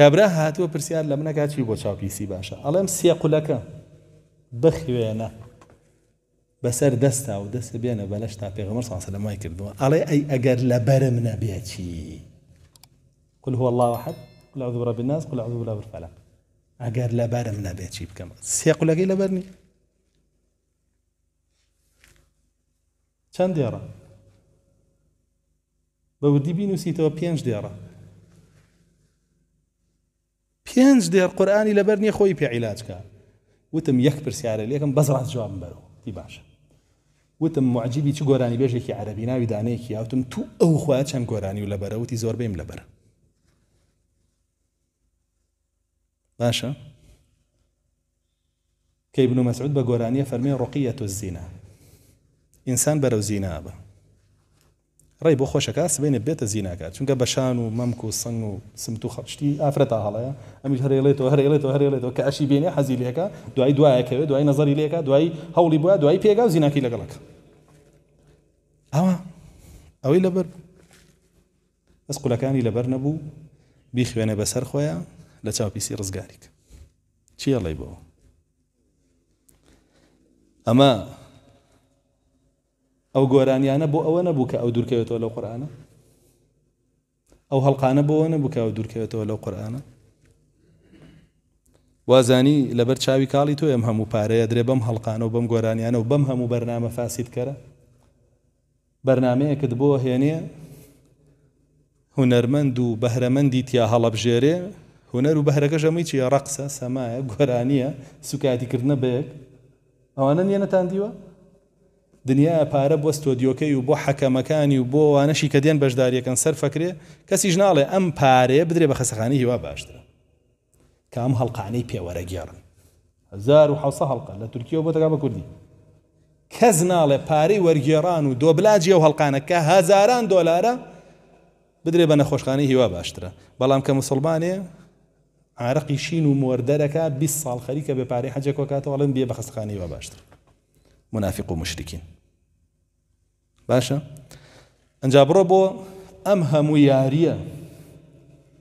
هات هاتووە پرسیار لە منەکە چی بۆ باشا علم ئەڵێم سێ قولەکە بخوێنە بەسەر دەستا و دەست بێنە بەلەش تا الله ساسەلەمای کردووە ئەڵێ ئەی ئەگەر لە بەرم نەبێتی قل هو الله واحد قل اعوذ برب الناس قل اعوذ برب الفلق ئەگەر لە بەرم نەبێت چی بکەم سێ قولەکەی لە بەرنی چەند دێڕە بەوردی بینوسیتەوە پێنج پێنج دێر قورآانی لەبەر نیە خۆی پێ عیلاجکە وتم يكبر پرسیارە ليكم بەزڕات جواب بەرەوە تی باشە وتم معجبي چ قراني بيجي كي عربينا دانەیەکی كي أو تم تو أو خوات شم قراني ولا زۆر وتي زور بيم لبر باشا كي ابن مسعود گۆرانیە فرمي رقية الزنا إنسان ئینسان بەرەو زینا ڕێی بۆ خۆشەکە سبێنە بێتە زیناکە چونکە بەشان و مەمک و سنگ و سمت و خەشتی ئافرەتا هەڵەیە ئەمی هەرێڵێتەوە هەرێڵێتەوە هەرێڵێتەوە کە ئەشی بینێ حەزیلەکە دوای دوایەکەوێت دوای نظری لێکە دوای هەوڵی بووە دوای پێگا و زیناکی لەگەڵەکە ئەوە ئەوەی لەبەر بەس قولەکانی لەبەر نەبوو بیخوێنە بەسەر خۆیان لە چاوپیسی ڕزگاریک چیە ڵێ بۆ ئەمە ئەو گۆرانیانە بۆ ئەوە نەبوو کە ئەو دوورکەوێتەوە لەو قورآانە ئەو هەڵقانە بۆەوە نەبوو کە ئەو دوورکەوێتەوە لەو قورآانە وازانی لەبەر چاوی کاڵی تۆ ئەم هەموو پارەیە درێ بەم هەڵقانە و بەم گۆرانیانە و بەم هەموو بەرنامە فاسیدکەرە بەرنمەیەکت بۆ هێنێ هوەرمەند و بەهرەمەندی تیا هەڵەبژێرێ هوەر و بەهرەکەژەمەی چی ڕقسە سەمایە گۆرانیە سوکاتیکردنە بەیەک ئەوانە نیەنەتان دیوە دنیا پارە بۆ ستۆدیۆکەی و بۆ حەکەمەکانی و بۆ وانەشی کە دێن بەشداریەکەن سەر فەکرێ کەسیش ناڵێ ئەم پارەیە بدرێ بە خەسەخانی هیوا باشترە کام هەڵقانەی پێوەرە گێڕن 1970 هەڵقە لە تورکیەوە بۆ دەگا بە کوردی کەس ناڵێ پارەی وەرگێڕان و دۆبلاجیە و هەڵقانەکە هزاران دۆلارە بدرێ بە نەخۆشخانەی هیوا باشترە بەڵام کە مسلمانێ عرەقی شین و مردەرەکە 20 ساڵ خەریکە بێ پارەی حەجەکۆکاتەوەڵن بێ بە خەسەخانی هیوا باشترە منافق و مشرکین باشە ئەجا بڕۆ بۆ ئەم هەموو یاریە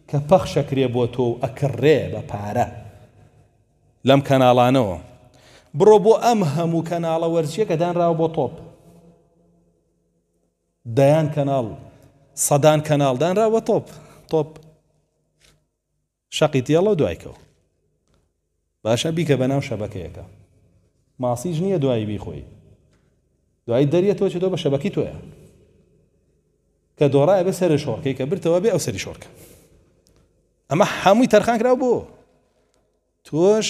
کە پەخشەکرێ بۆ تۆ و ئەکڕێ بە پارە لەم کەناڵانەوە بڕۆ بۆ ئەم هەموو کەناڵە وەرچیە کە دانراوە بۆ تۆپ دەیان کەناڵ سەدان کەناڵدانراوە تۆپ تۆپ شەقیتیەڵە دوایکەوە باشە بیکە بەناو شەبەکەیەکە ماسیژ نییە دوایی بیخۆی دوایی دەریێتەوە چ دۆ بە شەبەکی تۆیە کە دۆڕایە بە سەر شۆڕکەی کە برتەوە بێ ئەو سەری شۆڕکە ئەمە هەمووی تەرخان کرا بۆ تۆش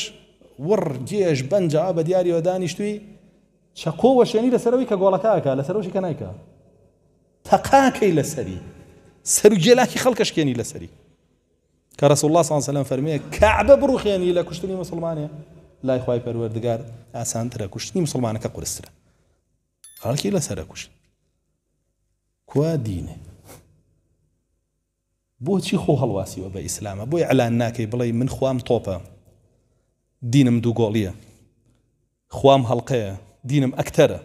وڕ گێش بەنج بە دیاریەوە دانیشتوی چەقۆوە شوێنی لەسەرەوەی کە گۆڵەکەکە لەسەرەوەشی کە نیکە تەقاکەی لەسەری سەر و جێلاکی خەڵکەشکێنی لەسەری کە ڕسوڵ الله سان سەلەم فەرمەیە کەعبە بڕوخێنی لە کوشتنی مسلمانە لای خی پەروەردگار ئاسانترە کوشتنی مسلمانەکە قرسرە خەڵکی لەسرە کوشت کوا دینێ بۆچی خۆ هەڵواسیوە بە ئیسلامە بۆی ئەلان ناکەی بڵێ من خام تۆپە دینم دووگۆڵیە خام هەڵقەیە دینم ئەکتەرە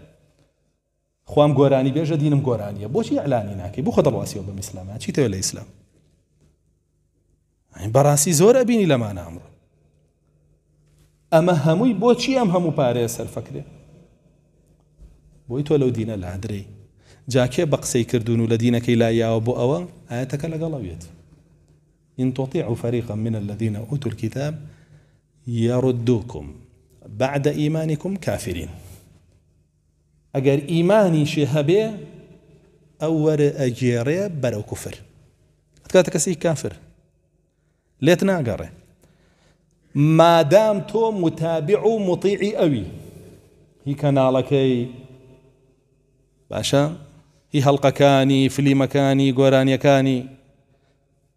خام گۆرانی بێژە دینم گۆرانیە بۆچی ئەلانی ناکەی بۆ خۆ دەڵواسیەوە بە ئیسلامە چیتەوە لە ئیسلام بەڕاستی زۆر ئەبینی لەمان ئامڕۆ با چی هم همو پاره سر فکره بۆی تو لو دینه لادرێ جاکێ بە قسەی کردوون و لە دینەکەی لایاوە بۆ ئەوە ئاەتەکە لەگەڵەوێت إن تطيعوا فريقا من الذين أوتوا الكتاب يردوكم بعد إيمانكم كافرين اگر ايماني هەبێ ئەو وەرە ئەگێڕێ بەرەو کوفر ئەتکاتە كافر کافر لێت مادام تۆ متابع و مطیعی ئەوی هی کەناڵەکەی باشە هی هەڵلقەکانی فلیمەکانی گۆرانیەکانی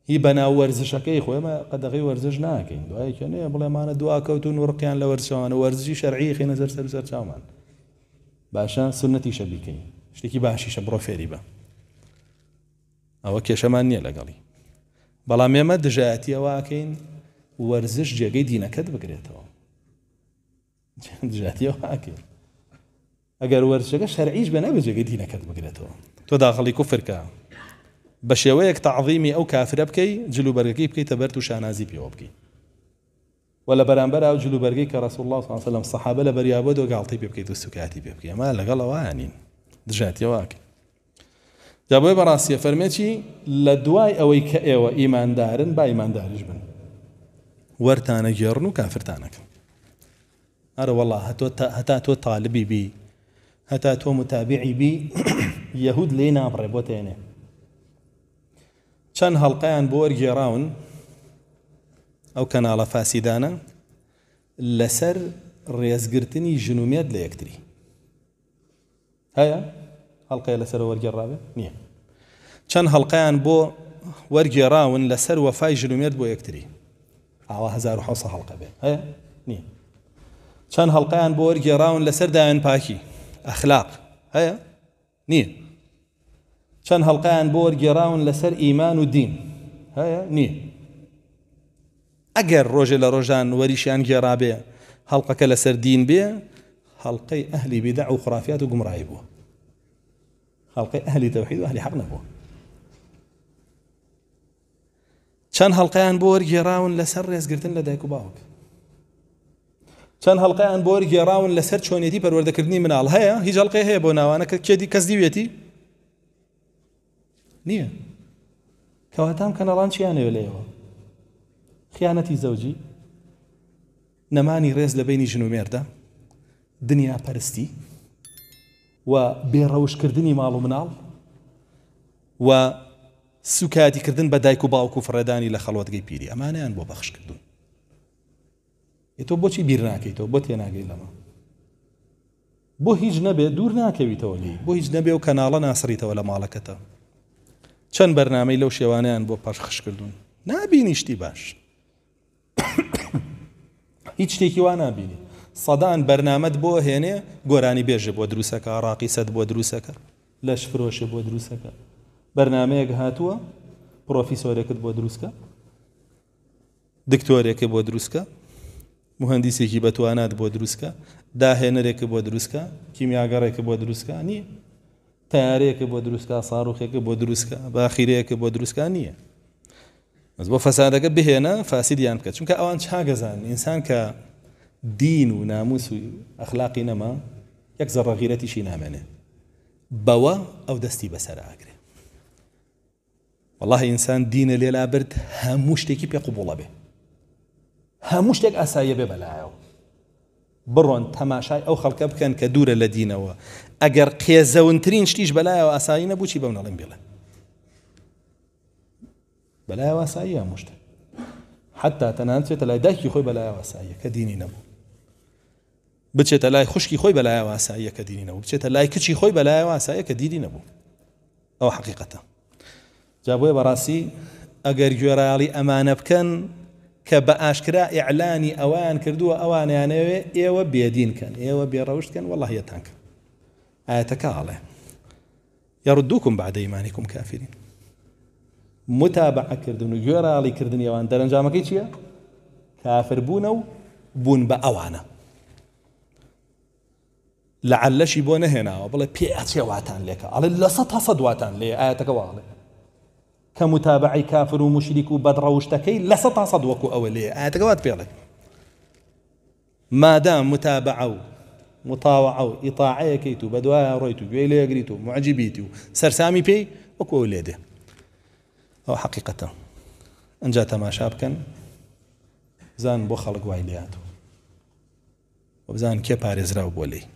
هی بەناو وەرزشەکەی خۆێمە قەدەغی وەرزش ناکەین دوایکەێ بڵێمانە دواکەوتون وڕقیان لە وەرزوانە وەرزی شەرعی خێنە زەر سەر سەر چاومان باشە سنەتی شە بیکەین شتێکی باشیشە بڕۆ فێری بە ئەوە کێشەمان نییە لەگەڵی بەڵام ئێمە دژایەتی ئەواکەین ورزش وەرزش جێگەی دینەکەت بگرێتەوە جاتی هاکە ئەگەر وەرزشەکە شەرعیش دینه کد جێگەی تو تو داخلی کفر که بە شێوەیەک تعظیمی ئەو کافرە بکەی جلوبەرگەکەی بکەیتە بەر و شانازی پێوە بکەی ولا برا جلو برگی که رسول الله صلی الله عليه وسلم صحابە لە بەریابە دۆگاڵتی پێ بکەیت و سوکاتی پێ بکەی ئەمە لەگەڵ ئەوانین دژاتی واکە جا بۆی بەڕاستیە فەرمێکی لە دوای ئەوەی کە ایمان دارن با ایمان ئیمانداریش بند ورتان جرن وكافرتانك أرى والله هتا تو طالبي بي هتا تو متابعي بي يهود لينا بربوتيني شان هالقيان بور جيراون أو كان على فاسدانا لسر ريزقرتني جنوميات ليكتري هيا هالقيا لسر ورجي الرابع نيه شان هالقيان بو ورجي راون لسر وفاي جنوميات بو يكتري او هزار و حوصه حلقه بي هيا نيا چان حلقه ان بور جراون لسر داين باكي اخلاق هيا نيا چان حلقه ان بور جراون لسر ايمان و دين هيا نيا اگر روجه لروجان وريشان جرابي حلقه لسر دين بي حلقه اهلي بدعو خرافيات و قمرائي بو حلقه اهلي توحيد وأهلي اهلي حق چەند هەڵقیان بۆ وەرگێڕاون لەسەر ڕێزگرتن لە دایک و باوک چەند هەڵقیان بۆ وەرگێڕاون لەسەر چۆنێتی پەروەردەکردنی مناڵ هەیە هیچ هەڵقی هەیە بۆ ناوانە کە کێدی کەس دیوێتی نییە کەواتام کەنەڵان چیانەوە لێەوە خیانەتی زەوجی نەمانی ڕێز لە بینی ژن و مێردا دنیا پەرستی و بێڕەوشکردنی ماڵ و مناڵ و سوکاتیکردن بە دایک و باوکو و فڕێدانی لە خەڵوتگەی پیری ئەمانیان بۆ بەخشکردون تۆ بۆچی بیر ناکەیتەوە بۆ تێناگەی لەمە بۆ هیچ نەبێت دوور ناکەویتەوە لی بۆ هیچ نەبێ و کەناڵە ناسریتەوە لە ماڵەکەتە چەند بەرنامەی لەو شێوانیان بۆ پاشخشکردون نبینی شتی باش هیچ شتێکی وا نبینی سەدان بەرنامەت بۆ هێنێ گۆرانی بێژە بۆ دروسەکە ڕاقی سەد بۆ دروسەکە لەش فرۆشە بۆ دروسەکە بەرنمەیەک هاتووە پرۆفیسۆرێکت بۆ دروستکە دکتۆرێکی بۆ دروستکە مهندسێکی بەتوانات بۆ دروستکە داهێنەرێکی بۆ دروستکە کیمیاگەڕێکی بۆ دروستکە نییە تارەیەکە بۆ دروستکە ساڕوخێکە بۆ دروستکە باخیرەیەکە بۆ دروستکە نییە بۆ فەسادەکە بهێنە فاسیدیان بکە چونکە ئەوان چاگەزان ئینسان کە دین و ناموس و ئەخلاقی نەما یەک زەڕەغیرەتیشی نامێنێ بەوە ئەو دەستی بەسەر ئاگرێ والله ئینسان دینە لێلا برد هەموو شتێکی پێ قوبوڵە بێ هەموو شتێک ئاسایە بێ بەلایەوە بڕۆن تەماشای ئەو خەڵکە بکەن کە دوورە لە دینەوە ئەگەر قێزەونترین شتیش بەلایەوە ئاسایی نەبووی بەم نەڵم بڵێن بەلایەوە ئاسایی هەمووشتە حتا تەنانچێتە لای داکی خۆی بەلایەوە ئاساییە کە دینی نەبوو بچێتە لای خوشکی خۆی بەلایەوە ئاساییە کە دینی نەبوو بچێتە لای کچی خۆی بەلایەوە ئاساییە کە دیری نەبوو ئەو حقیقەتە جابوه براسي اگر جرالي امان بكن كبا اشكرا اعلاني اوان كردو اوان يعني ايوا بيدين كان ايوا بيروشت كان والله يا تانك اتك عليه يردوكم بعد ايمانكم كافرين متابعه كردن جرالي كردن يوان درن جامك كافر بونو بون با اوانا لعل شي بونه هنا وبلا بي اتشي واتان لك على لا صدواتان لي اتك والله كمتابعي كافر ومشرك وبدر وشتكي لا بەدڕەوشتەکەی وكو سە تا سەد وەکو ما دام ئاەتەکەوات پێڵێ مادام كيتو و رويتو جويلة ئیتاعەیەکەیت معجبيتو سرسامي بي وكو گوێ لێگریت أو حقيقة أن سەررسامی ما وەکو زان بۆ وايلياتو وزان لێات و بزان کێ